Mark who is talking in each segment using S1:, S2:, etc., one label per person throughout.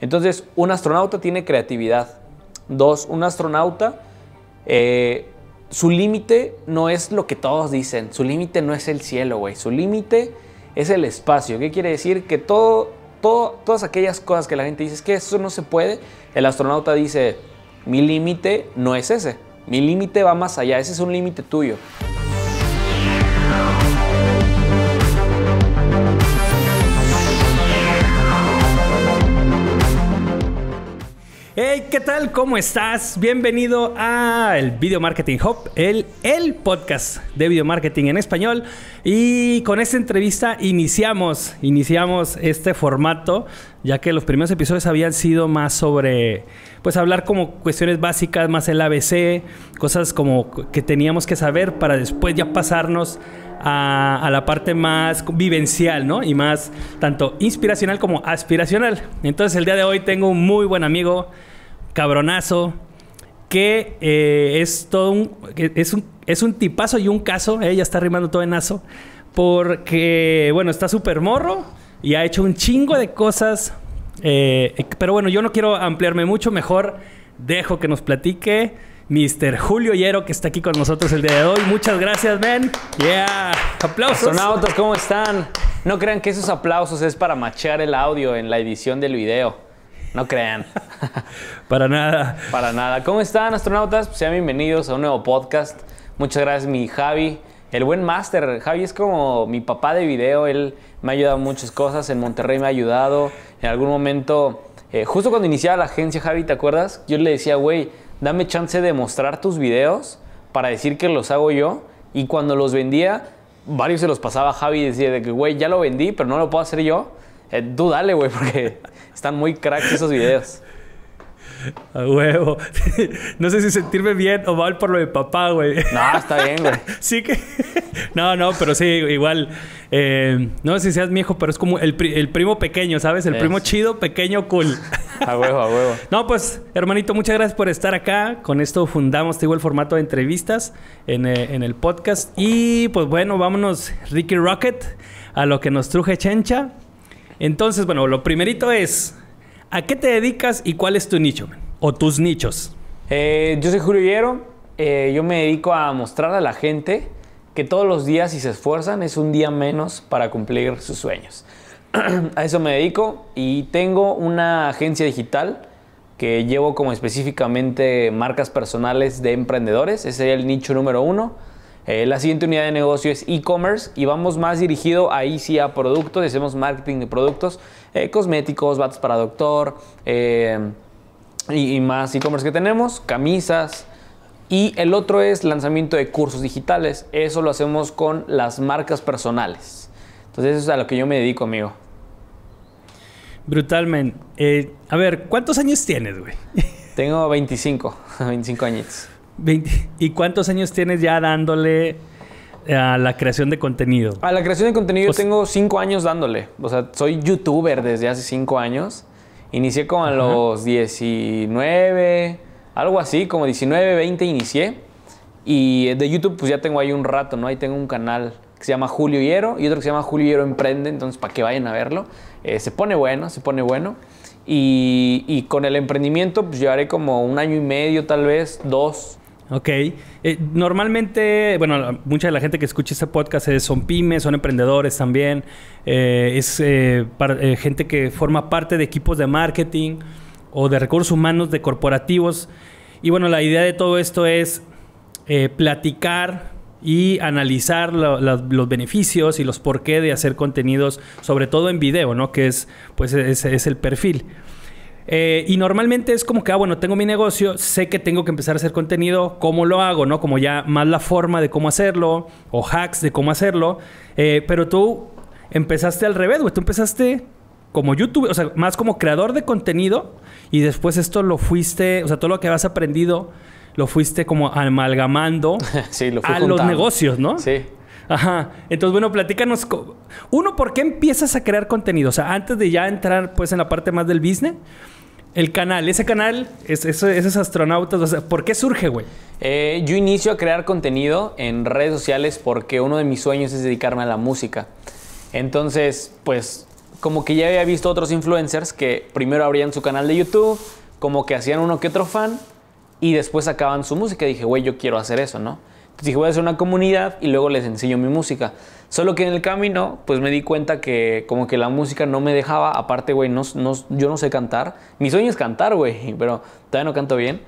S1: Entonces, un astronauta tiene creatividad. Dos, un astronauta, eh, su límite no es lo que todos dicen. Su límite no es el cielo, güey. Su límite es el espacio. ¿Qué quiere decir? Que todas aquellas cosas que la gente dice es que eso no se puede, el astronauta dice, mi límite no es ese. Mi límite va más allá. Ese es un límite tuyo.
S2: Hey, ¿qué tal? ¿Cómo estás? Bienvenido a el Video Marketing Hub, el, el podcast de video marketing en español. Y con esta entrevista iniciamos, iniciamos este formato, ya que los primeros episodios habían sido más sobre, pues hablar como cuestiones básicas, más el ABC, cosas como que teníamos que saber para después ya pasarnos a, a, la parte más vivencial, ¿no? Y más tanto inspiracional como aspiracional. Entonces el día de hoy tengo un muy buen amigo cabronazo, que eh, es todo un, es un, es un tipazo y un caso, ella eh, está rimando todo en aso, porque, bueno, está súper morro y ha hecho un chingo de cosas, eh, pero bueno, yo no quiero ampliarme mucho, mejor dejo que nos platique Mr. Julio Yero, que está aquí con nosotros el día de hoy. Muchas gracias, men.
S1: Yeah. Aplausos. Astronautas, ¿cómo están? No crean que esos aplausos es para machear el audio en la edición del video. No crean. Para nada. Para nada. ¿Cómo están, astronautas? Pues sean bienvenidos a un nuevo podcast. Muchas gracias, mi Javi. El buen máster. Javi es como mi papá de video. Él me ha ayudado en muchas cosas. En Monterrey me ha ayudado. En algún momento, eh, justo cuando iniciaba la agencia, Javi, ¿te acuerdas? Yo le decía, güey, dame chance de mostrar tus videos para decir que los hago yo. Y cuando los vendía, varios se los pasaba a Javi y decía de que, güey, ya lo vendí, pero no lo puedo hacer yo. Eh, tú dale, güey, porque están muy cracks esos videos.
S2: A huevo.
S1: No sé si sentirme bien o mal
S2: por lo de papá, güey. No, está bien, güey. Sí que. No, no, pero sí, igual. Eh, no sé si seas mi hijo, pero es como el, primo pequeño, ¿sabes? El primo chido, pequeño, cool. A huevo, a huevo. No, pues, hermanito, muchas gracias por estar acá. Con esto fundamos, te digo, el formato de entrevistas en, eh, en el podcast. Y pues bueno, vámonos, Ricky Rocket, a lo que nos truje Chencha. Entonces, bueno, lo primerito es,
S1: ¿a qué te dedicas y cuál es tu nicho? O tus nichos. Eh, yo soy Julio Hierro. Eh, yo me dedico a mostrar a la gente que todos los días si se esfuerzan es un día menos para cumplir sus sueños. a eso me dedico y tengo una agencia digital que llevo como específicamente marcas personales de emprendedores, ese sería el nicho número uno. Eh, la siguiente unidad de negocio es e-commerce y vamos más dirigido a sí a productos, hacemos marketing de productos, eh, cosméticos, bats para doctor eh, y, más e-commerce que tenemos, camisas, y el otro es lanzamiento de cursos digitales. Eso lo hacemos con las marcas personales. Entonces eso es a lo que yo me dedico, amigo.
S2: Brutalmente. a ver, ¿cuántos años tienes, güey?
S1: Tengo 25, 25 años.
S2: ¿Y cuántos años tienes ya dándole a la creación de contenido?
S1: A la creación de contenido yo tengo cinco años dándole. O sea, soy youtuber desde hace cinco años. Inicié como a los 19, algo así, como 19, 20 inicié. Y de YouTube pues ya tengo ahí un rato, ¿no? Ahí tengo un canal que se llama Julio Hierro y otro que se llama Julio Hierro Emprende, entonces para que vayan a verlo. Eh, se pone bueno, se pone bueno. Y, y, con el emprendimiento pues llevaré como un año y medio, tal vez, dos. Ok.
S2: Eh, normalmente, bueno, mucha de la gente que escucha este podcast son pymes, son emprendedores también, eh, es eh, gente que forma parte de equipos de marketing o de recursos humanos de corporativos. Y bueno, la idea de todo esto es platicar y analizar los beneficios y los por qué de hacer contenidos, sobre todo en video, ¿no? Que es, pues, es el perfil. Eh, y normalmente es como que, ah, bueno, tengo mi negocio, sé que tengo que empezar a hacer contenido, ¿cómo lo hago? ¿No? Como ya más la forma de cómo hacerlo o hacks de cómo hacerlo. Eh, pero tú empezaste al revés, güey. Tú empezaste como YouTube, o sea, más como creador de contenido y después esto lo fuiste, o sea, todo lo que habías aprendido lo fuiste como amalgamando a los negocios, ¿no? Sí. Ajá. Entonces, bueno, platícanos. Uno, ¿por qué empiezas a crear contenido? O sea, antes de ya entrar pues en la parte más del business, el canal, ese canal, esos astronautas, o sea, ¿por qué surge, güey?
S1: Eh, yo inicio a crear contenido en redes sociales porque uno de mis sueños es dedicarme a la música. Entonces, pues, como que ya había visto otros influencers que primero abrían su canal de YouTube, como que hacían uno que otro fan y después sacaban su música. dije, güey, yo quiero hacer eso, ¿no? Entonces dije, voy a hacer una comunidad y luego les enseño mi música. Solo que en el camino, pues me di cuenta que como que la música no me dejaba. Aparte, güey, no, no, yo no sé cantar. Mi sueño es cantar, güey, pero todavía no canto bien.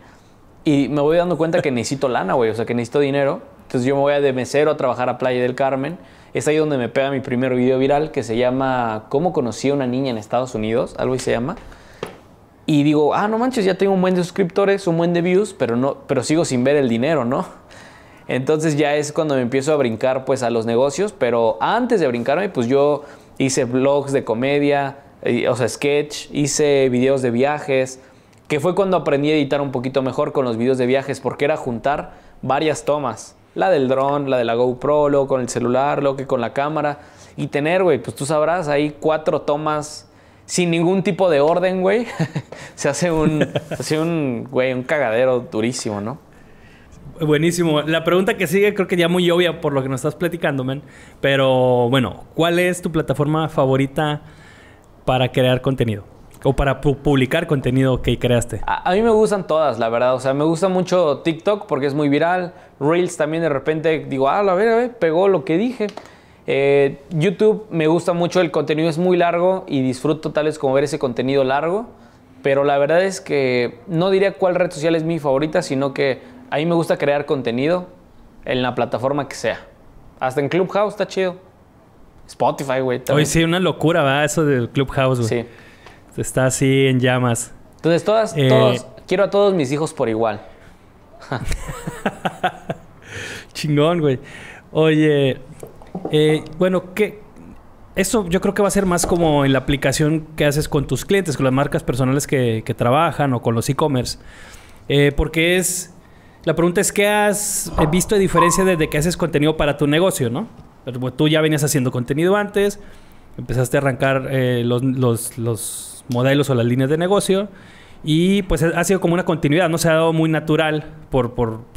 S1: Y me voy dando cuenta que necesito lana, güey, o sea, que necesito dinero. Entonces yo me voy a de mesero a trabajar a Playa del Carmen. Es ahí donde me pega mi primer video viral que se llama ¿Cómo conocí a una niña en Estados Unidos? Algo así se llama. Y digo, ah, no manches, ya tengo un buen de suscriptores, un buen de views, pero, no, pero sigo sin ver el dinero, ¿no? Entonces ya es cuando me empiezo a brincar pues a los negocios, pero antes de brincarme pues yo hice blogs de comedia, o sea, sketch, hice videos de viajes, que fue cuando aprendí a editar un poquito mejor con los videos de viajes, porque era juntar varias tomas, la del dron, la de la GoPro, lo con el celular, lo que con la cámara, y tener, güey, pues tú sabrás, ahí cuatro tomas sin ningún tipo de orden, güey, se hace un, se hace un, güey, un cagadero durísimo, ¿no?
S2: Buenísimo. La pregunta que sigue creo que ya muy obvia por lo que nos estás platicando, men. Pero bueno, ¿cuál es tu plataforma favorita para crear contenido? O para publicar contenido que creaste. A,
S1: mí me gustan todas, la verdad. O sea, me gusta mucho TikTok porque es muy viral. Reels también de repente digo, ah, la ver, a ver, pegó lo que dije. Eh, YouTube me gusta mucho, el contenido es muy largo y disfruto tales como ver ese contenido largo. Pero la verdad es que no diría cuál red social es mi favorita, sino que a mí me gusta crear contenido en la plataforma que sea. Hasta en Clubhouse está chido. Spotify, güey. Hoy sí,
S2: una locura, va Eso del Clubhouse, güey. Sí. Está así en llamas.
S1: Entonces, todas, eh, todos, quiero a todos mis hijos por igual. Chingón, güey. Oye, eh, bueno, ¿qué?
S2: Eso yo creo que va a ser más como en la aplicación que haces con tus clientes, con las marcas personales que, trabajan o con los e-commerce. Eh, porque es la pregunta es, ¿qué has visto de diferencia desde que haces contenido para tu negocio, no? Pues, tú ya venías haciendo contenido antes, empezaste a arrancar eh, los, modelos o las líneas de negocio y pues ha sido como una continuidad, ¿no? Se ha dado muy natural por,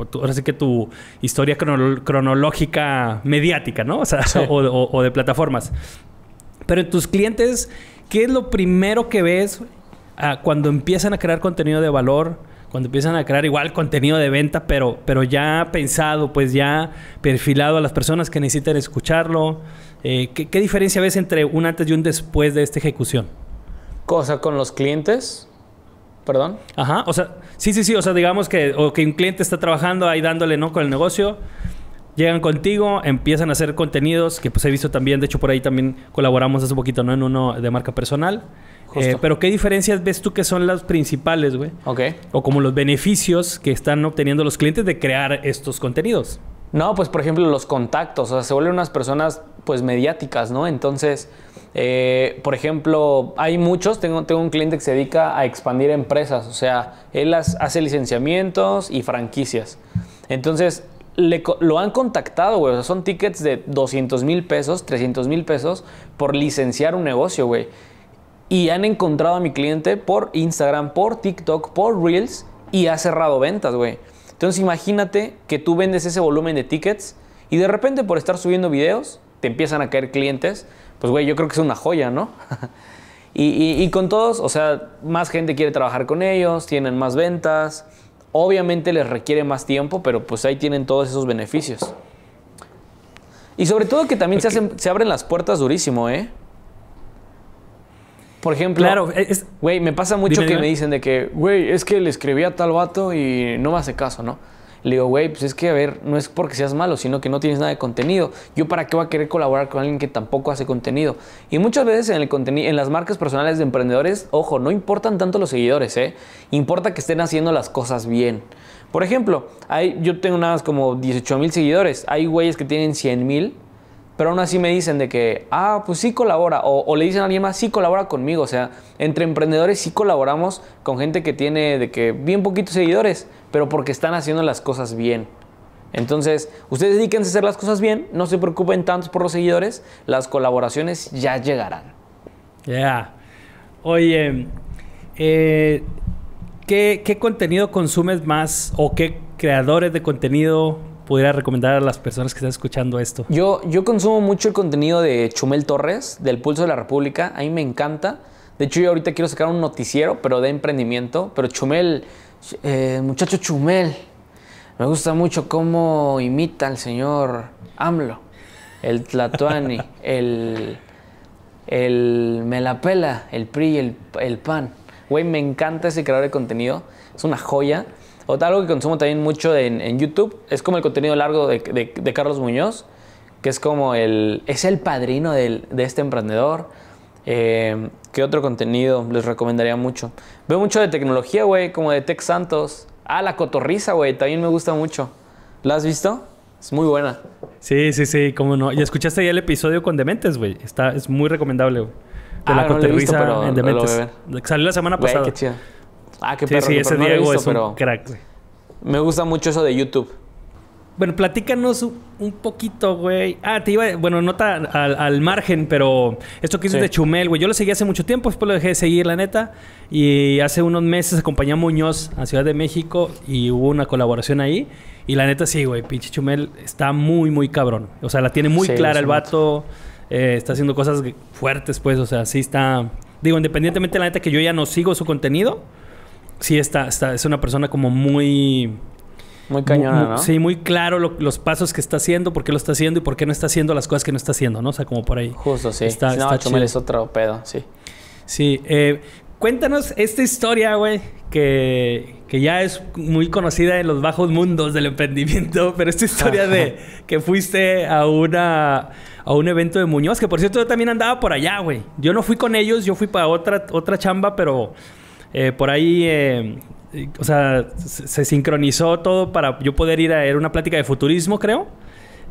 S2: tu, ahora sí que tu historia cronológica mediática, ¿no? O sea, o, de plataformas. Pero en tus clientes, ¿qué es lo primero que ves ah, cuando empiezan a crear contenido de valor cuando empiezan a crear igual contenido de venta, pero, pero ya pensado, pues ya perfilado a las personas que necesitan escucharlo. Eh, ¿qué, diferencia ves entre un antes y un después de esta ejecución? Cosa con los clientes. Perdón. Ajá, o sea, sí, sí, sí, o sea, digamos que, que un cliente está trabajando ahí dándole, ¿no? Con el negocio llegan contigo, empiezan a hacer contenidos que pues he visto también, de hecho por ahí también colaboramos hace poquito, ¿no? En uno de marca personal. Eh, pero ¿qué diferencias ves tú que son las principales, güey? Ok. O como los beneficios que están obteniendo los clientes de crear
S1: estos contenidos. No, pues por ejemplo los contactos, o sea, se vuelven unas personas pues mediáticas, ¿no? Entonces, eh, por ejemplo, hay muchos, tengo, tengo un cliente que se dedica a expandir empresas, o sea, él hace licenciamientos y franquicias. Entonces, lo han contactado, güey. O sea, son tickets de 200 mil pesos, 300 mil pesos por licenciar un negocio, güey. Y han encontrado a mi cliente por Instagram, por TikTok, por Reels y ha cerrado ventas, güey. Entonces imagínate que tú vendes ese volumen de tickets y de repente por estar subiendo videos te empiezan a caer clientes. Pues, güey, yo creo que es una joya, ¿no? y, y con todos, o sea, más gente quiere trabajar con ellos, tienen más ventas Obviamente les requiere más tiempo, pero pues ahí tienen todos esos beneficios. Y sobre todo que también se, hacen, se abren las puertas durísimo, ¿eh? Por ejemplo, claro, güey, me pasa mucho que me dicen de que, güey, es que le escribí a tal vato y no me hace caso, ¿no? Le digo, güey, pues es que, a ver, no es porque seas malo, sino que no tienes nada de contenido. Yo para qué voy a querer colaborar con alguien que tampoco hace contenido. Y muchas veces en, el en las marcas personales de emprendedores, ojo, no importan tanto los seguidores, ¿eh? Importa que estén haciendo las cosas bien. Por ejemplo, yo tengo nada más como 18 mil seguidores. Hay güeyes que tienen 100 mil pero aún así me dicen de que, ah, pues sí colabora, o, le dicen a alguien más, sí colabora conmigo, o sea, entre emprendedores sí colaboramos con gente que tiene de que bien poquitos seguidores, pero porque están haciendo las cosas bien. Entonces, ustedes dedíquense a hacer las cosas bien, no se preocupen tanto por los seguidores, las colaboraciones ya llegarán.
S2: Ya. Oye, eh, ¿qué, ¿qué contenido consumes más o qué creadores de contenido pudiera recomendar a las personas que están escuchando esto?
S1: Yo, yo consumo mucho el contenido de Chumel Torres, del Pulso de la República. A mí me encanta. De hecho, yo ahorita quiero sacar un noticiero, pero de emprendimiento. Pero Chumel, eh, muchacho Chumel, me gusta mucho cómo imita al señor AMLO, el Tlatuani, el, el Melapela, el PRI, el, el PAN. Güey, me encanta ese creador de contenido. Es una joya. Otra, algo que consumo también mucho en, YouTube es como el contenido largo de, Carlos Muñoz, que es como el... es el padrino de este emprendedor. Em, ¿Qué otro contenido les recomendaría mucho? Veo mucho de tecnología, güey, como de Tech Santos. Ah, la cotorriza, güey, también me gusta mucho. ¿La has visto? Es muy buena. Sí, sí, sí, cómo no. Y escuchaste ya el episodio con Dementes,
S2: güey. Está, es muy recomendable, güey. De ah, la cotorriza en Dementes.
S1: Salió la semana pasada. Ah, qué Sí, ese Diego es un crack, Me gusta mucho eso de YouTube.
S2: Bueno, platícanos un poquito, güey. Ah, te iba, bueno, nota al, al margen, pero esto que dices de Chumel, güey. Yo lo seguí hace mucho tiempo, después lo dejé de seguir, la neta. Y hace unos meses acompañé a Muñoz a Ciudad de México y hubo una colaboración ahí. Y la neta sí, güey, pinche Chumel está muy, muy cabrón. O sea, la tiene muy clara el vato. Eh, está haciendo cosas fuertes, pues. O sea, sí está. Digo, independientemente, la neta, que yo ya no sigo su contenido sí está, está, es una persona como muy... Muy cañona, ¿no? Sí, muy claro los pasos que está haciendo, por qué lo está haciendo y por qué no está haciendo las cosas que no está haciendo, ¿no? O sea, como por ahí. Justo, sí. no, Chumel es
S1: otro pedo, sí.
S2: Sí. Eh, cuéntanos esta historia, güey, que, que, ya es muy conocida en los bajos mundos del emprendimiento, pero esta historia de que fuiste a una... A un evento de Muñoz, que por cierto yo también andaba por allá, güey. Yo no fui con ellos, yo fui para otra, otra chamba, pero eh, por ahí, eh, o sea, se, sincronizó todo para yo poder ir a... Era una plática de futurismo, creo.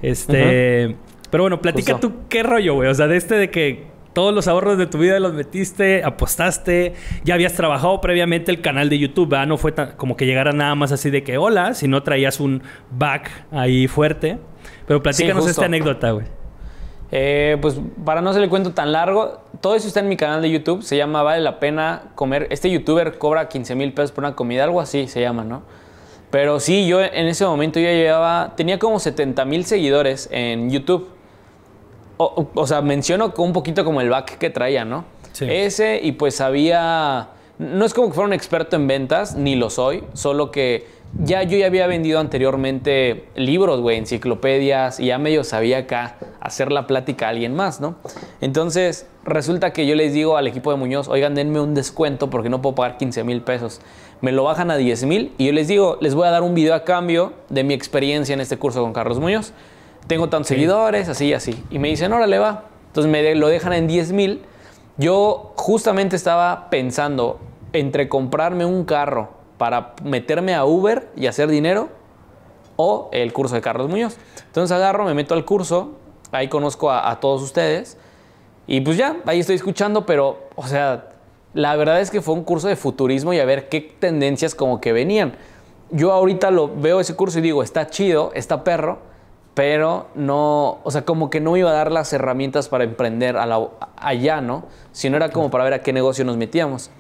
S2: Este... Pero bueno, platica tú qué rollo, güey. O sea, de este de que todos los ahorros de tu vida los metiste, apostaste, ya habías trabajado previamente el canal de YouTube, ¿verdad? No fue como que llegara nada más así de que hola, si no traías un back ahí fuerte. Pero platícanos esta
S1: anécdota, güey. Eh, pues para no se cuento tan largo, todo eso está en mi canal de YouTube, se llama Vale la Pena Comer. Este youtuber cobra 15 mil pesos por una comida, algo así se llama, ¿no? Pero sí, yo en ese momento ya llevaba, tenía como 70 mil seguidores en YouTube. O, o, sea, menciono un poquito como el back que traía, ¿no? Sí. Ese y pues había... No es como que fuera un experto en ventas, ni lo soy, solo que ya yo ya había vendido anteriormente libros, güey, enciclopedias, y ya medio sabía acá hacer la plática a alguien más, ¿no? Entonces, resulta que yo les digo al equipo de Muñoz, oigan, denme un descuento porque no puedo pagar 15 mil pesos. Me lo bajan a 10 mil y yo les digo, les voy a dar un video a cambio de mi experiencia en este curso con Carlos Muñoz. Tengo tantos seguidores, así y así. Y me dicen, órale, va. Entonces me lo dejan en 10 mil. Yo justamente estaba pensando entre comprarme un carro para meterme a Uber y hacer dinero o el curso de Carlos Muñoz. Entonces agarro, me meto al curso, ahí conozco a, todos ustedes y pues ya, ahí estoy escuchando, pero o sea, la verdad es que fue un curso de futurismo y a ver qué tendencias como que venían. Yo ahorita lo veo ese curso y digo, está chido, está perro, pero no, o sea, como que no iba a dar las herramientas para emprender a la, allá, ¿no? Sino era como para ver a qué negocio nos metíamos.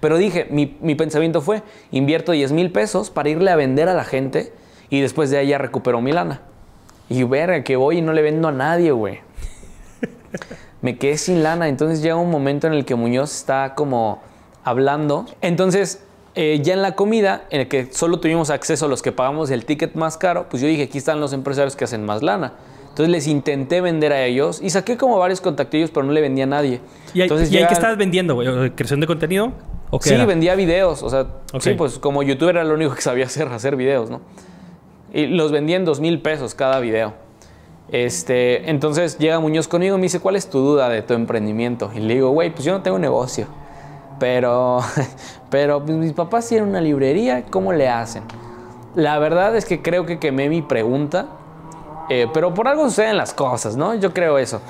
S1: Pero dije, mi, pensamiento fue, invierto 10 mil pesos para irle a vender a la gente y después de ahí ya recupero mi lana. Y verga, que voy y no le vendo a nadie, güey. Me quedé sin lana. Entonces llega un momento en el que Muñoz está como hablando. Entonces, eh, ya en la comida, en el que solo tuvimos acceso a los que pagamos el ticket más caro, pues yo dije, aquí están los empresarios que hacen más lana. Entonces les intenté vender a ellos y saqué como varios contactillos, pero no le vendía a nadie. ¿Y, Entonces, ¿y ahí que estás
S2: vendiendo, güey? ¿Creación de contenido? sí,
S1: vendía videos. O sea, sí, pues como YouTube era lo único que sabía hacer, hacer videos, ¿no? Y los vendía en dos mil pesos cada video. Este, entonces llega Muñoz conmigo y me dice, ¿cuál es tu duda de tu emprendimiento? Y le digo, güey, pues yo no tengo negocio. Pero, pero pues, mis papás tienen una librería, ¿cómo le hacen? La verdad es que creo que quemé mi pregunta, eh, pero por algo suceden las cosas, ¿no? Yo creo eso.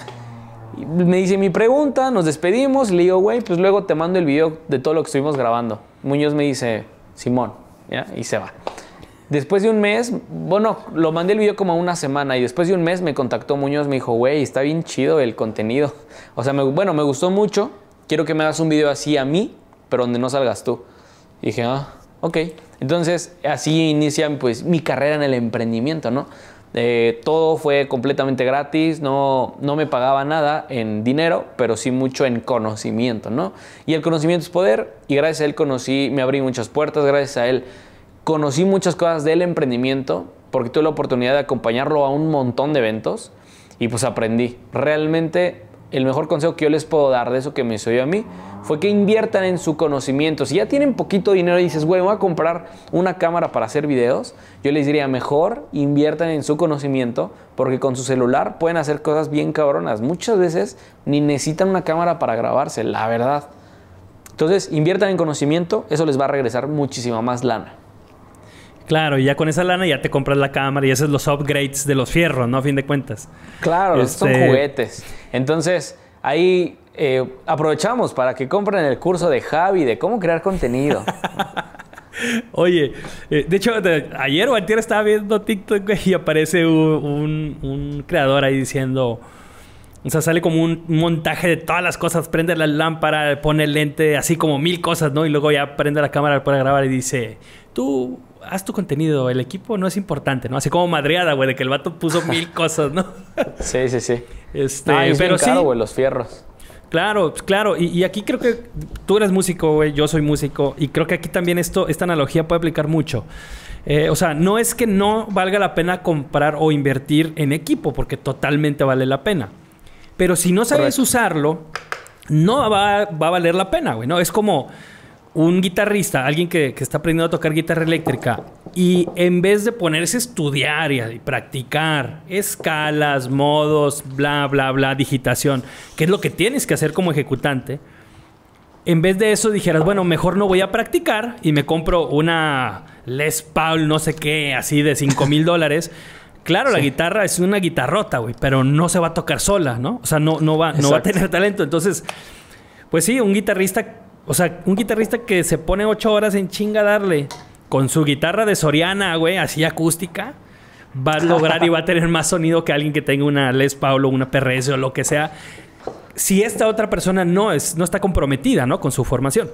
S1: Me dice mi pregunta, nos despedimos, le digo, güey, pues luego te mando el video de todo lo que estuvimos grabando. Muñoz me dice, Simón, y se va. Después de un mes, bueno, lo mandé el video como una semana y después de un mes me contactó Muñoz, me dijo, güey, está bien chido el contenido. O sea, bueno, me gustó mucho, quiero que me hagas un video así a mí, pero donde no salgas tú. Y dije, ah, ok. Entonces, así inicia pues mi carrera en el emprendimiento, ¿no? Eh, todo fue completamente gratis, no, no me pagaba nada en dinero, pero sí mucho en conocimiento, ¿no? Y el conocimiento es poder y gracias a él conocí, me abrí muchas puertas, gracias a él conocí muchas cosas del emprendimiento, porque tuve la oportunidad de acompañarlo a un montón de eventos y pues aprendí. Realmente el mejor consejo que yo les puedo dar de eso que me soy a mí fue que inviertan en su conocimiento. Si ya tienen poquito dinero y dices, güey, voy a comprar una cámara para hacer videos, yo les diría, mejor inviertan en su conocimiento porque con su celular pueden hacer cosas bien cabronas. Muchas veces ni necesitan una cámara para grabarse, la verdad. Entonces, inviertan en conocimiento, eso les va a regresar muchísima más lana. Claro, y ya con esa lana ya te compras la
S2: cámara y haces los upgrades de los fierros, ¿no? A fin de cuentas.
S1: Claro, son este, juguetes. Entonces, ahí eh, aprovechamos para que compren el curso de Javi de cómo crear contenido. Oye, eh, de hecho, ayer o ayer estaba viendo
S2: TikTok y aparece un, creador ahí diciendo... O sea, sale como un montaje de todas las cosas. Prende la lámpara, pone el lente, así como mil cosas, ¿no? Y luego ya prende la cámara para grabar y dice... Tú haz tu contenido, el equipo no es importante, ¿no? Así como madreada, güey, de que el vato puso mil cosas, ¿no?
S1: sí, sí, sí. Este, ah, pero sí. los fierros.
S2: Claro, pues, claro. Y, aquí creo que tú eres músico, güey. Yo soy músico. Y creo que aquí también esto, esta analogía puede aplicar mucho. Eh, o sea, no es que no valga la pena comprar o invertir en equipo, porque totalmente vale la pena. Pero si no sabes usarlo, no va, va a valer la pena, güey. ¿no? Es como un guitarrista, alguien que, está aprendiendo a tocar guitarra eléctrica, y en vez de ponerse a estudiar y, practicar escalas, modos, bla, bla, bla, digitación, que es lo que tienes que hacer como ejecutante, en vez de eso dijeras, bueno, mejor no voy a practicar y me compro una Les Paul, no sé qué, así de 5 mil dólares. Claro, la guitarra es una guitarrota, güey, pero no se va a tocar sola, ¿no? O sea, no, no, no va a tener talento. Entonces, pues sí, un guitarrista o sea, un guitarrista que se pone ocho horas en chinga darle con su guitarra de Soriana, güey, así acústica, va a lograr y va a tener más sonido que alguien que tenga una Les Paul o una PRS o lo que sea. Si esta otra persona no, es, no está comprometida, ¿no? Con su formación.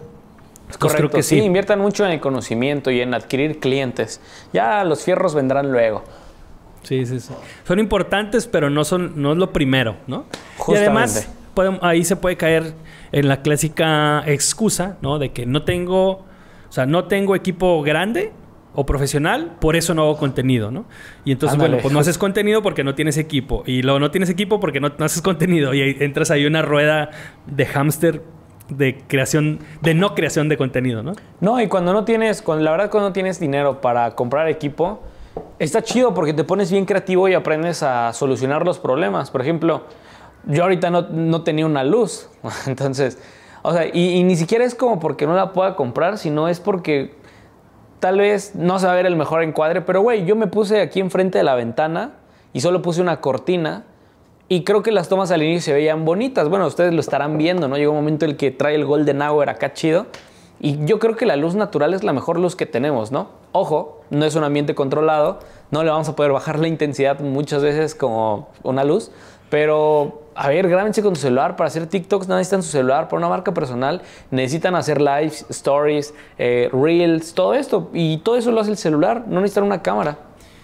S2: Correcto. que sí. inviertan
S1: mucho en el conocimiento y en adquirir clientes. Ya los fierros vendrán luego. Sí, sí, sí. Son importantes, pero no son, no es lo primero, ¿no? Justamente. Y además,
S2: ahí se puede caer en la clásica excusa, ¿no? De que no tengo, o sea, no tengo equipo grande o profesional, por eso no hago contenido, ¿no? Y entonces, bueno, pues no haces contenido porque no tienes equipo. Y luego no tienes equipo porque no, haces contenido. Y entras ahí una rueda de hámster de creación, de no creación de contenido,
S1: ¿no? No, y cuando no tienes, la verdad, cuando no tienes dinero para comprar equipo, está chido porque te pones bien creativo y aprendes a solucionar los problemas. Por ejemplo, yo ahorita no, tenía una luz. Entonces, o sea, y, ni siquiera es como porque no la pueda comprar, sino es porque tal vez no se va a ver el mejor encuadre. Pero, güey, yo me puse aquí enfrente de la ventana y solo puse una cortina. Y creo que las tomas al inicio se veían bonitas. Bueno, ustedes lo estarán viendo, ¿no? Llegó un momento en el que trae el Golden Hour acá chido. Y yo creo que la luz natural es la mejor luz que tenemos, ¿no? Ojo, no es un ambiente controlado, no le vamos a poder bajar la intensidad muchas veces como una luz, pero, a ver, grábense con su celular. Para hacer TikToks no necesitan su celular. Para una marca personal necesitan hacer lives, stories, eh, reels, todo esto. Y todo eso lo hace el celular. No necesitan una cámara.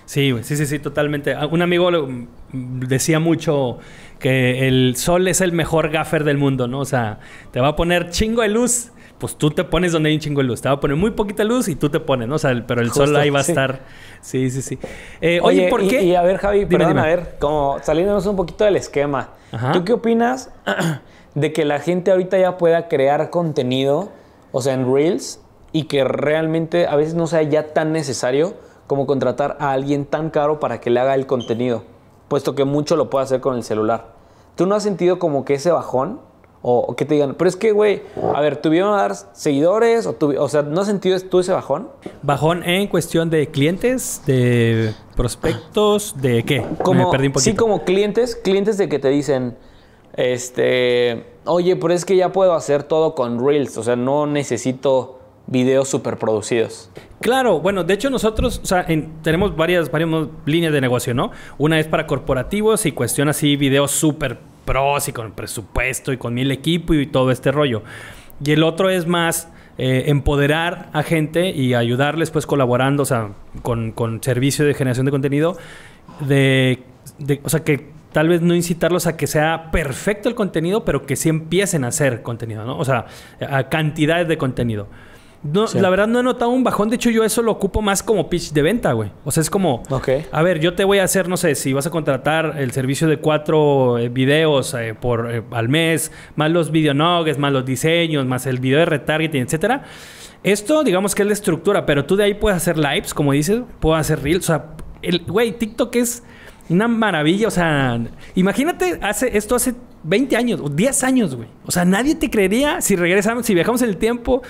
S1: Sí, sí, sí, sí, totalmente. Un amigo mm,
S2: decía mucho que el sol es el mejor gaffer del mundo, ¿no? O sea, te va a poner chingo de luz pues tú te pones donde hay un chingo de luz. Te va a poner muy poquita luz y tú te pones, ¿no? O sea, pero el sol ahí va a estar. Sí, sí, sí. Eh, oye, ¿por qué? Y a ver, Javi, perdón, a ver,
S1: como saliéndonos un poquito del esquema. ¿Tú qué opinas de que la gente ahorita ya pueda crear contenido, o sea, en Reels, y que realmente a veces no sea ya tan necesario como contratar a alguien tan caro para que le haga el contenido, puesto que mucho lo puede hacer con el celular? ¿Tú no has sentido como que ese bajón? O, que te digan, pero es que, güey, a ver, ¿tuvieron a dar seguidores? O, o sea, ¿no has sentido tú ese bajón?
S2: Bajón en cuestión de clientes, de
S1: prospectos, de qué? Como, Sí, como clientes, clientes de que te dicen, este, oye, pero es que ya puedo hacer todo con Reels, o sea, no necesito videos producidos.
S2: Claro, bueno, de hecho nosotros, o sea, tenemos varias, varias líneas de negocio, ¿no? Una es para corporativos y cuestión así, videos súper pros y con presupuesto y con mil equipo y todo este rollo. Y el otro es más eh, empoderar a gente y ayudarles pues colaborando, o sea, con, con servicio de generación de contenido, de, o sea, que tal vez no incitarlos a que sea perfecto el contenido, pero que sí empiecen a hacer contenido, ¿no? O sea, a cantidades de contenido. No, La verdad no he notado un bajón. De hecho, yo eso lo ocupo más como pitch de venta, güey. O sea, es como... A ver, yo te voy a hacer, no sé, si vas a contratar el servicio de cuatro eh, videos eh, por, eh, al mes, más los video más los diseños, más el video de retargeting, etcétera. Esto, digamos que es la estructura, pero tú de ahí puedes hacer lives, como dices, puedes hacer reels. O sea, el, güey, TikTok es una maravilla. O sea, imagínate, hace, esto hace 20 años o 10 años, güey. O sea, nadie te creería si regresamos, si viajamos en el tiempo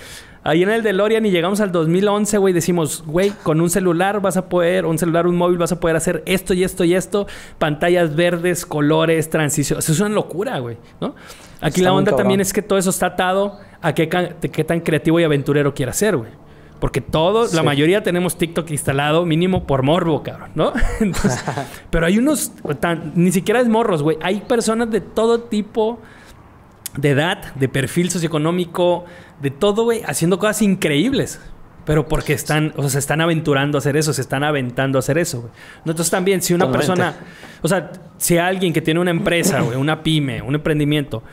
S2: Ahí en el DeLorean y llegamos al 2011, güey, decimos, güey, con un celular vas a poder, un celular, un móvil, vas a poder hacer esto y esto y esto, pantallas verdes, colores, transiciones es una locura, güey, ¿no? Aquí la onda también es que todo eso está atado a qué, qué tan creativo y aventurero quieras ser, güey. Porque todos, la mayoría tenemos TikTok instalado mínimo por morbo, cabrón, ¿no? pero hay unos, ni siquiera es morros, güey. Hay personas de todo tipo de edad, de perfil socioeconómico, de todo, güey, haciendo cosas increíbles. Pero porque están, o sea, se están aventurando a hacer eso, se están aventando a hacer eso, güey. Entonces también, si una persona, o sea, si alguien que tiene una empresa, güey, una pyme, un emprendimiento,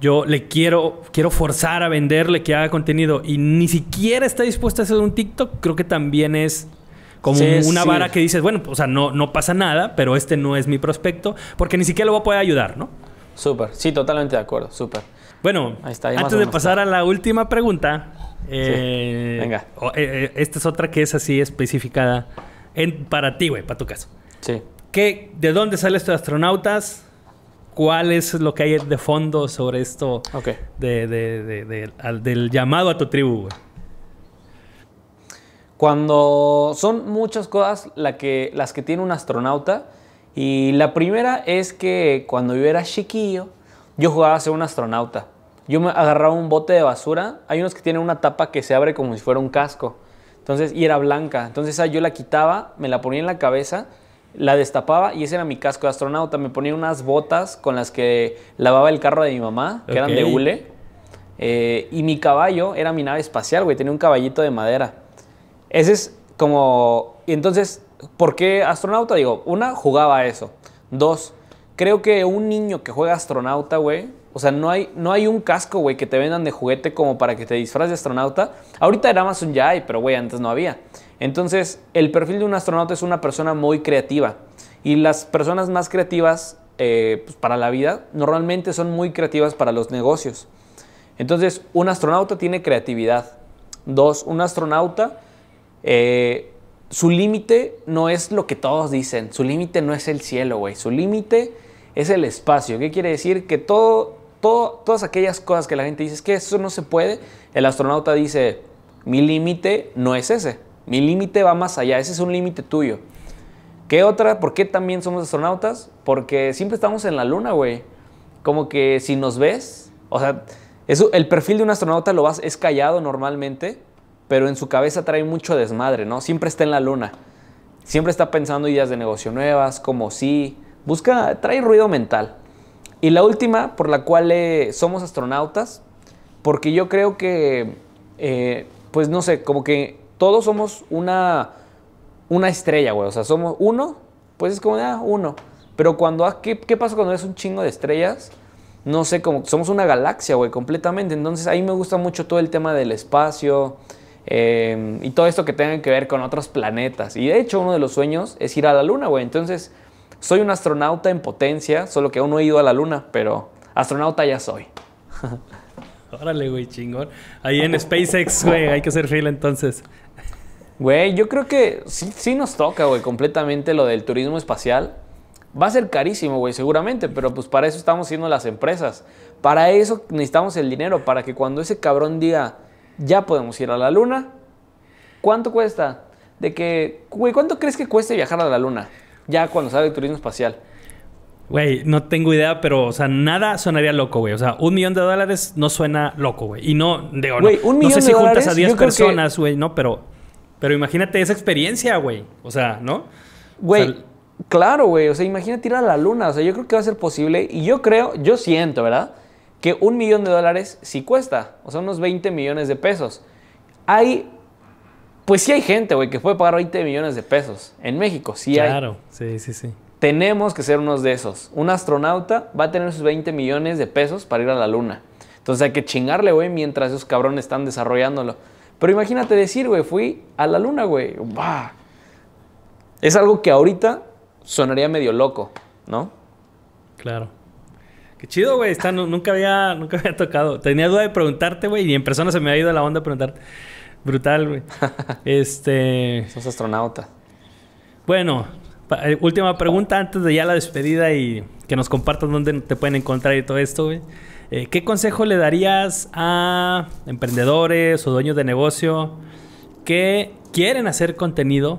S2: yo le quiero, quiero forzar a venderle que haga contenido y ni siquiera está dispuesta a hacer un TikTok, creo que también es como una vara que dices, bueno, pues, o sea, no, no pasa nada, pero este no es mi prospecto, porque ni siquiera lo voy a poder ayudar, ¿no? Súper, sí, totalmente de acuerdo, súper. Bueno, antes de pasar a la última pregunta, eh, venga. Eh, eh, esta es otra que es así especificada en, para ti, güey, para tu caso. Sí. ¿Qué, ¿De dónde sale estos astronautas? ¿Cuál es lo que hay de fondo sobre esto de, del llamado a tu tribu? Güey?
S1: Cuando son muchas cosas las que tiene un astronauta, y la primera es que cuando yo era chiquillo, yo jugaba a ser un astronauta. Yo me agarraba un bote de basura. Hay unos que tienen una tapa que se abre como si fuera un casco. Entonces, y era blanca. Entonces yo la quitaba, me la ponía en la cabeza, la destapaba y ese era mi casco de astronauta. Me ponía unas botas con las que lavaba el carro de mi mamá, que eran de hule. Eh, y mi caballo era mi nave espacial, güey. Tenía un caballito de madera. Ese es como... Y entonces ¿Por qué astronauta? Digo, una, jugaba eso. Dos, creo que un niño que juega astronauta, güey, o sea, no hay, no hay un casco, güey, que te vendan de juguete como para que te disfraces de astronauta. Ahorita en Amazon ya hay, pero, güey, antes no había. Entonces, el perfil de un astronauta es una persona muy creativa. Y las personas más creativas eh, pues, para la vida normalmente son muy creativas para los negocios. Entonces, un astronauta tiene creatividad. Dos, un astronauta eh, su límite no es lo que todos dicen, su límite no es el cielo, güey, su límite es el espacio. ¿Qué quiere decir? Que todas aquellas cosas que la gente dice es que eso no se puede, el astronauta dice, mi límite no es ese, mi límite va más allá, ese es un límite tuyo. ¿Qué otra? ¿Por qué también somos astronautas? Porque siempre estamos en la luna, güey. Como que si nos ves, o sea, eso, el perfil de un astronauta lo vas, es callado normalmente pero en su cabeza trae mucho desmadre, ¿no? Siempre está en la luna. Siempre está pensando ideas de negocio nuevas, como si. Busca, trae ruido mental. Y la última, por la cual eh, somos astronautas, porque yo creo que, eh, pues no sé, como que todos somos una, una estrella, güey. O sea, somos uno, pues es como, ah, uno. Pero cuando, ah, ¿qué, ¿qué pasa cuando eres un chingo de estrellas? No sé, como somos una galaxia, güey, completamente. Entonces ahí me gusta mucho todo el tema del espacio, Em, y todo esto que tenga que ver con otros planetas. Y de hecho uno de los sueños es ir a la luna, güey. Entonces soy un astronauta en potencia, solo que aún no he ido a la luna, pero astronauta ya soy.
S2: Órale, güey, chingón. Ahí en SpaceX, güey, hay que ser fila entonces.
S1: Güey, yo creo que sí, sí nos toca, güey, completamente lo del turismo espacial. Va a ser carísimo, güey, seguramente, pero pues para eso estamos siendo las empresas. Para eso necesitamos el dinero, para que cuando ese cabrón diga, ya podemos ir a la luna. ¿Cuánto cuesta? De que, güey, ¿cuánto crees que cueste viajar a la luna? Ya cuando sale el turismo espacial.
S2: Güey, no tengo idea, pero, o sea, nada sonaría loco, güey. O sea, un millón de dólares no suena loco, güey. Y no, digo, no, sé si juntas a 10 personas, güey, no, pero, pero imagínate esa experiencia, güey. O sea, ¿no? Güey,
S1: claro, güey. O sea, imagínate ir a la luna. O sea, yo creo que va a ser posible. Y yo creo, yo siento, ¿verdad? que un millón de dólares sí cuesta, o sea, unos 20 millones de pesos. Hay, pues sí hay gente, güey, que puede pagar 20 millones de pesos. En México sí claro. hay. Claro,
S2: sí, sí, sí.
S1: Tenemos que ser unos de esos. Un astronauta va a tener sus 20 millones de pesos para ir a la luna. Entonces hay que chingarle, güey, mientras esos cabrones están desarrollándolo. Pero imagínate decir, güey, fui a la luna, güey. Es algo que ahorita sonaría medio loco, ¿no? Claro. Qué chido, güey.
S2: nunca, había, nunca había tocado. Tenía duda de preguntarte, güey, y en persona se me ha ido la onda a preguntarte. Brutal, güey. este. Sos astronauta. Bueno, eh, última pregunta antes de ya la despedida y que nos compartas dónde te pueden encontrar y todo esto, güey. Eh, ¿Qué consejo le darías a emprendedores o dueños de negocio que quieren hacer contenido,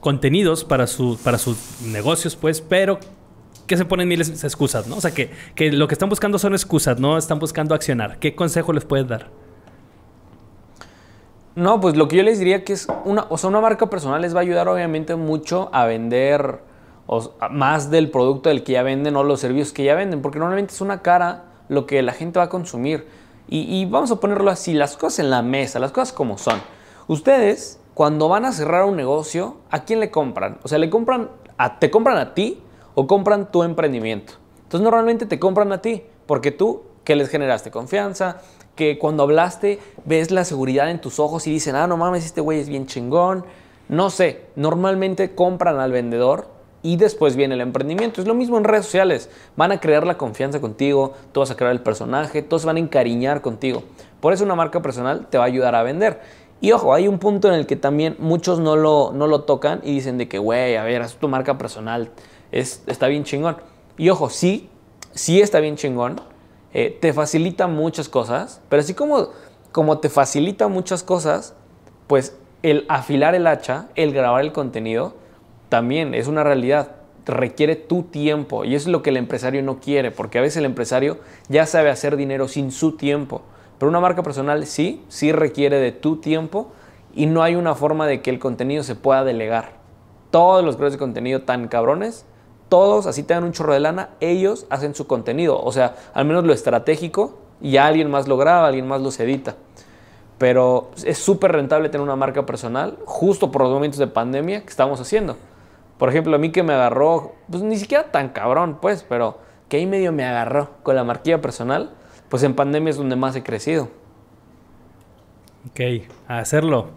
S2: contenidos para, su, para sus negocios, pues, pero que se ponen miles de excusas, ¿no? O sea, que, lo que están buscando son excusas, no están buscando accionar. ¿Qué consejo les puedes dar?
S1: No, pues lo que yo les diría que es una, o sea, una marca personal les va a ayudar obviamente mucho a vender más del producto del que ya venden o los servicios que ya venden, porque normalmente es una cara lo que la gente va a consumir. Y, vamos a ponerlo así, las cosas en la mesa, las cosas como son. Ustedes, cuando van a cerrar un negocio, ¿a quién le compran? O sea, le compran a, te compran a ti o compran tu emprendimiento. Entonces normalmente te compran a ti porque tú que les generaste confianza, que cuando hablaste ves la seguridad en tus ojos y dicen, ah, no mames, este güey es bien chingón. No sé, normalmente compran al vendedor y después viene el emprendimiento. Es lo mismo en redes sociales. Van a crear la confianza contigo, tú vas a crear el personaje, todos van a encariñar contigo. Por eso una marca personal te va a ayudar a vender. Y ojo, hay un punto en el que también muchos no lo, no lo tocan y dicen de que, güey, a ver, es tu marca personal es, está bien chingón. Y ojo, sí, sí está bien chingón. Eh, te facilita muchas cosas, pero así como, como te facilita muchas cosas, pues el afilar el hacha, el grabar el contenido, también es una realidad. Requiere tu tiempo y eso es lo que el empresario no quiere, porque a veces el empresario ya sabe hacer dinero sin su tiempo. Pero una marca personal sí, sí requiere de tu tiempo y no hay una forma de que el contenido se pueda delegar. Todos los creadores de contenido tan cabrones todos, así tengan un chorro de lana, ellos hacen su contenido. O sea, al menos lo estratégico, y alguien más lo graba, alguien más los edita. Pero es súper rentable tener una marca personal justo por los momentos de pandemia que estamos haciendo. Por ejemplo, a mí que me agarró, pues ni siquiera tan cabrón, pues, pero que ahí medio me agarró con la marquilla personal, pues en pandemia es donde más he crecido. Ok,
S2: a hacerlo.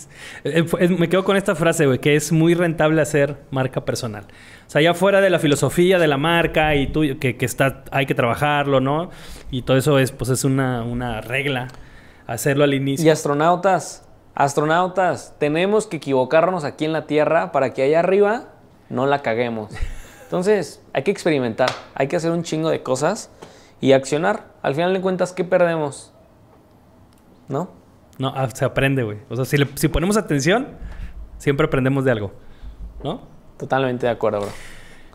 S2: me quedo con esta frase, güey, que es muy rentable hacer marca personal. O sea, allá fuera de la filosofía de la marca y tú, que, está, hay que trabajarlo, ¿no? Y todo eso es, pues, es una, una regla hacerlo al inicio. Y
S1: astronautas, astronautas, tenemos que equivocarnos aquí en la Tierra para que allá arriba no la caguemos. Entonces, hay que experimentar, hay que hacer un chingo de cosas y accionar. Al final de cuentas, ¿qué perdemos? ¿No? No, ah,
S2: se aprende, güey. O sea, si, le, si ponemos atención, siempre aprendemos de algo, ¿no? Totalmente de acuerdo, bro.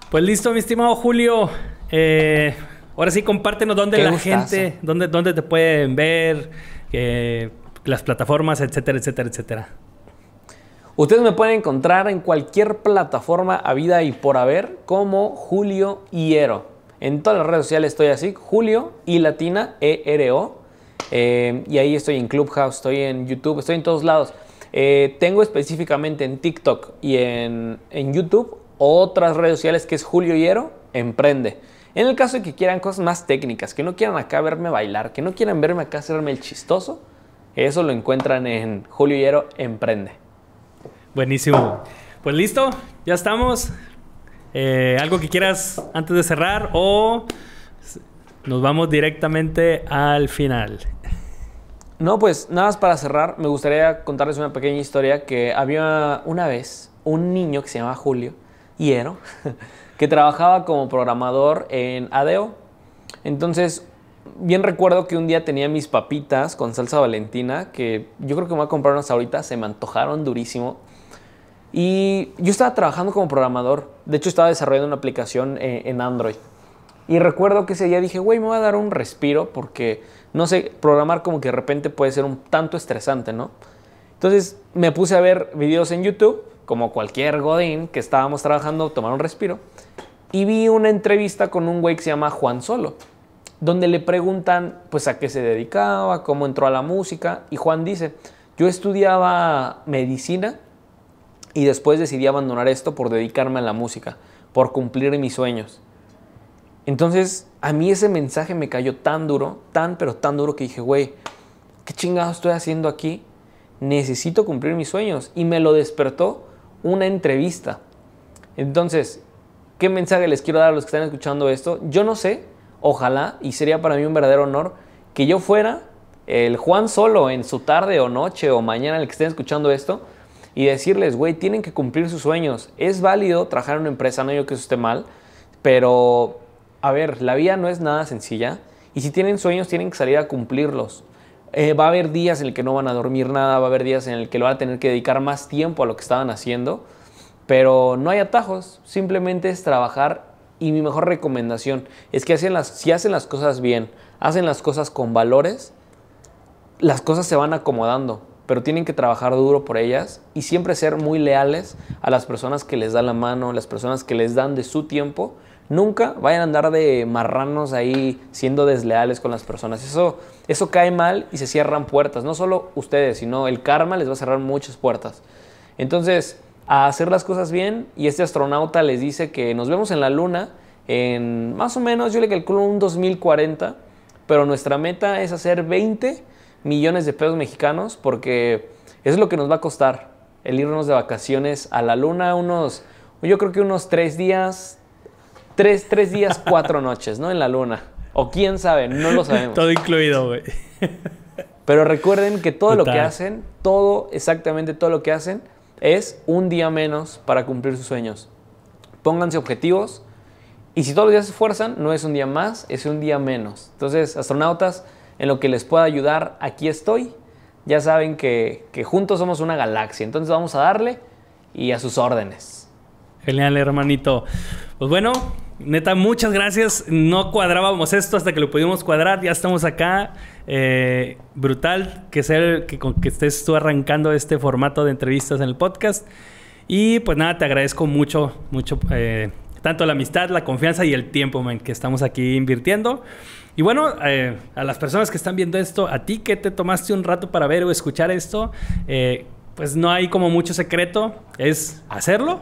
S2: Pues listo, mi estimado Julio. Eh, ahora sí, compártenos
S1: dónde la gente,
S2: dónde, dónde te pueden ver, las plataformas, etcétera, etcétera, etcétera.
S1: Ustedes me pueden encontrar en cualquier plataforma vida y por haber como Julio Hiero. En todas las redes sociales estoy así, Julio y Latina E-R-O. Eh, y ahí estoy en Clubhouse, estoy en YouTube, estoy en todos lados. Eh, tengo específicamente en TikTok y en, YouTube otras redes sociales que es Julio Hierro Emprende. En el caso de que quieran cosas más técnicas, que no quieran acá verme bailar, que no quieran verme acá hacerme el chistoso, eso lo encuentran en Julio Hierro Emprende.
S2: Buenísimo.
S1: Pues listo, ya
S2: estamos. Eh, ¿Algo que quieras antes de cerrar o nos vamos directamente al final?
S1: No, pues nada más para cerrar, me gustaría contarles una pequeña historia que había una vez un niño que se llamaba Julio Hiero, que trabajaba como programador en ADEO. Entonces, bien recuerdo que un día tenía mis papitas con salsa valentina, que yo creo que me voy a comprar unas ahorita, se me antojaron durísimo. Y yo estaba trabajando como programador, de hecho estaba desarrollando una aplicación eh, en Android. Y recuerdo que ese día dije, güey, me voy a dar un respiro porque no sé, programar como que de repente puede ser un tanto estresante, ¿no? Entonces me puse a ver videos en YouTube, como cualquier godín que estábamos trabajando, tomar un respiro, y vi una entrevista con un güey que se llama Juan Solo, donde le preguntan pues a qué se dedicaba, cómo entró a la música, y Juan dice, yo estudiaba medicina y después decidí abandonar esto por dedicarme a la música, por cumplir mis sueños. Entonces a mí ese mensaje me cayó tan duro, tan pero tan duro que dije, güey, ¿qué chingados estoy haciendo aquí? Necesito cumplir mis sueños. Y me lo despertó una entrevista. Entonces, ¿qué mensaje les quiero dar a los que están escuchando esto? Yo no sé, ojalá, y sería para mí un verdadero honor que yo fuera el Juan solo en su tarde o noche o mañana el que estén escuchando esto y decirles, güey, tienen que cumplir sus sueños. Es válido trabajar en una empresa, no yo que eso esté mal, pero a ver, la vida no es nada sencilla y si tienen sueños tienen que salir a cumplirlos. Eh, va a haber días en el que no van a dormir nada, va a haber días en el que lo van a tener que dedicar más tiempo a lo que estaban haciendo, pero no hay atajos, simplemente es trabajar y mi mejor recomendación es que si hacen las cosas bien, hacen las cosas con valores, las cosas se van acomodando, pero tienen que trabajar duro por ellas y siempre ser muy leales a las personas que les dan la mano, las personas que les dan de su tiempo nunca vayan a andar de marranos ahí siendo desleales con las personas. Eso, eso cae mal y se cierran puertas. No solo ustedes, sino el karma les va a cerrar muchas puertas. Entonces, a hacer las cosas bien y este astronauta les dice que nos vemos en la luna en más o menos, yo le calculo un 2040, pero nuestra meta es hacer 20 millones de pesos mexicanos porque es lo que nos va a costar el irnos de vacaciones a la luna unos, yo creo que unos tres días, tres, días, cuatro noches, ¿no? En la luna. O quién sabe, no lo sabemos. Todo incluido, güey. Pero recuerden que todo lo que hacen, todo, exactamente todo lo que hacen, es un día menos para cumplir sus sueños. Pónganse objetivos y si todos los días se esfuerzan, no es un día más, es un día menos. Entonces, astronautas, en lo que les pueda ayudar, aquí estoy. Ya saben que, que juntos somos una galaxia, entonces vamos a darle y a sus órdenes.
S2: Genial, hermanito. Pues bueno, neta, muchas gracias. No cuadrábamos esto hasta que lo pudimos cuadrar. Ya estamos acá. Eh, brutal que, sea, que, que estés tú arrancando este formato de entrevistas en el podcast. Y pues nada, te agradezco mucho, mucho, eh, tanto la amistad, la confianza y el tiempo, en que estamos aquí invirtiendo. Y bueno, eh, a las personas que están viendo esto, a ti que te tomaste un rato para ver o escuchar esto, pues no hay como mucho secreto, es hacerlo,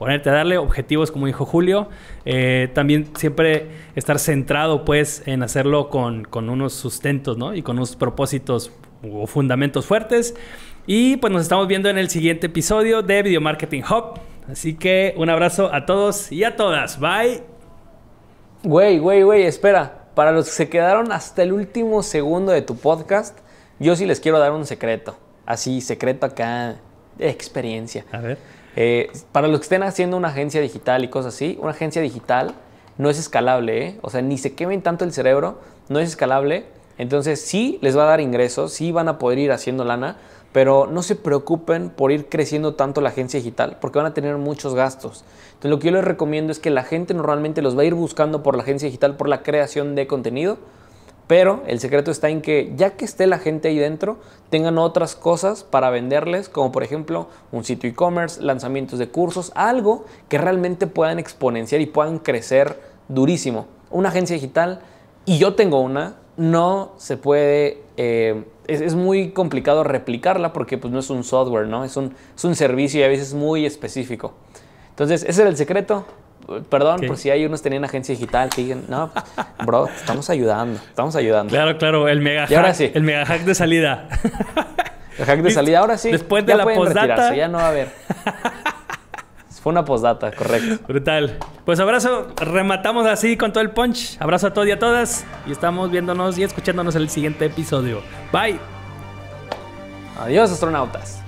S2: ponerte a darle objetivos, como dijo Julio. Eh, también siempre estar centrado, pues, en hacerlo con, con unos sustentos, ¿no? Y con unos propósitos o fundamentos fuertes. Y pues nos estamos viendo en el siguiente episodio de Video Marketing Hub. Así que un abrazo a todos y a todas. Bye.
S1: Güey, güey, güey, espera. Para los que se quedaron hasta el último segundo de tu podcast, yo sí les quiero dar un secreto. Así, secreto acá, experiencia. A ver. Eh, para los que estén haciendo una agencia digital y cosas así, una agencia digital no es escalable, ¿eh? o sea, ni se quemen tanto el cerebro, no es escalable. Entonces sí les va a dar ingresos, sí van a poder ir haciendo lana, pero no se preocupen por ir creciendo tanto la agencia digital porque van a tener muchos gastos. Entonces lo que yo les recomiendo es que la gente normalmente los va a ir buscando por la agencia digital, por la creación de contenido, pero el secreto está en que ya que esté la gente ahí dentro, tengan otras cosas para venderles, como por ejemplo un sitio e-commerce, lanzamientos de cursos, algo que realmente puedan exponenciar y puedan crecer durísimo. Una agencia digital, y yo tengo una, no se puede, eh, es, muy complicado replicarla porque pues, no es un software, ¿no? Es un, es un servicio y a veces muy específico. Entonces, ese era el secreto perdón, por si hay unos tenían agencia digital que no, bro, estamos ayudando, estamos ayudando. Claro, claro, el mega hack, sí. el mega hack de salida. El hack
S2: de salida, ahora sí. Después de la postdata. ya
S1: no va a haber. Fue una postdata, correcto. Brutal.
S2: Pues abrazo, rematamos así con todo el punch. Abrazo a todos y a todas. Y estamos viéndonos y escuchándonos en el siguiente episodio. Bye. Adiós,
S1: astronautas.